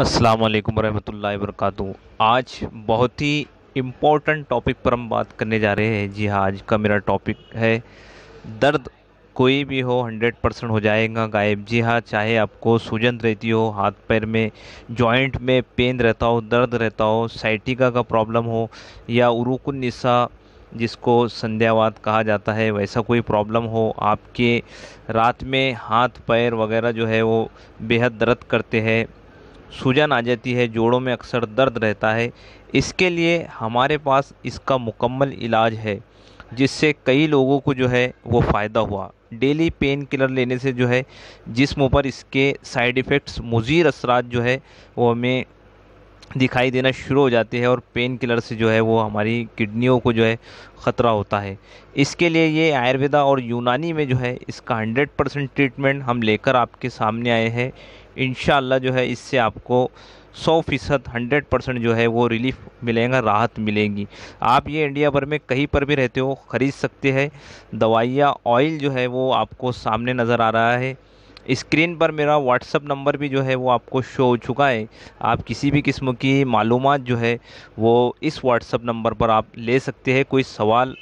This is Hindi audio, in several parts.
अस्सलाम वालेकुम रहमतुल्लाहि वरकत आज बहुत ही इम्पोर्टेंट टॉपिक पर हम बात करने जा रहे हैं जी हाँ आज का मेरा टॉपिक है दर्द कोई भी हो 100 परसेंट हो जाएगा गायब जी हाँ चाहे आपको सूजन रहती हो हाथ पैर में जॉइंट में पेन रहता हो दर्द रहता हो साइटिका का प्रॉब्लम हो या उरुकुन निसा जिसको संध्यावाद कहा जाता है वैसा कोई प्रॉब्लम हो आपके रात में हाथ पैर वगैरह जो है वो बेहद दर्द करते हैं सूजन आ जाती है जोड़ों में अक्सर दर्द रहता है इसके लिए हमारे पास इसका मुकम्मल इलाज है जिससे कई लोगों को जो है वो फ़ायदा हुआ डेली पेन किलर लेने से जो है जिसम पर इसके साइड इफ़ेक्ट्स मुज़ीर असरात जो है वो हमें दिखाई देना शुरू हो जाती है और पेन किलर से जो है वो हमारी किडनियों को जो है ख़तरा होता है इसके लिए ये आयुर्वेदा और यूनानी में जो है इसका हंड्रेड परसेंट ट्रीटमेंट हम लेकर आपके सामने आए हैं इन जो है इससे आपको सौ फीसद हंड्रेड परसेंट जो है वो रिलीफ मिलेगा राहत मिलेगी आप ये इंडिया भर में कहीं पर भी रहते हो ख़रीद सकते हैं दवाइयाँ ऑयल जो है वो आपको सामने नज़र आ रहा है स्क्रीन पर मेरा व्हाट्सअप नंबर भी जो है वो आपको शो हो चुका है आप किसी भी किस्म की मालूम जो है वो इस व्हाट्सअप नंबर पर आप ले सकते हैं कोई सवाल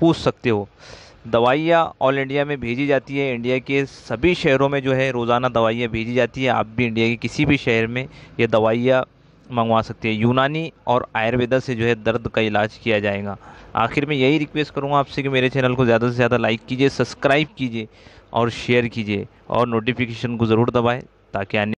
पूछ सकते हो दवाइयाँ ऑल इंडिया में भेजी जाती है इंडिया के सभी शहरों में जो है रोज़ाना दवाइयाँ भेजी जाती है आप भी इंडिया के किसी भी शहर में ये दवाइयाँ मंगवा सकते हैं यूनानी और आयुर्वेदा से जो है दर्द का इलाज किया जाएगा आखिर में यही रिक्वेस्ट करूँगा आपसे कि मेरे चैनल को ज़्यादा से ज़्यादा लाइक कीजिए सब्सक्राइब कीजिए और शेयर कीजिए और नोटिफिकेशन को ज़रूर दबाएँ ताकि आने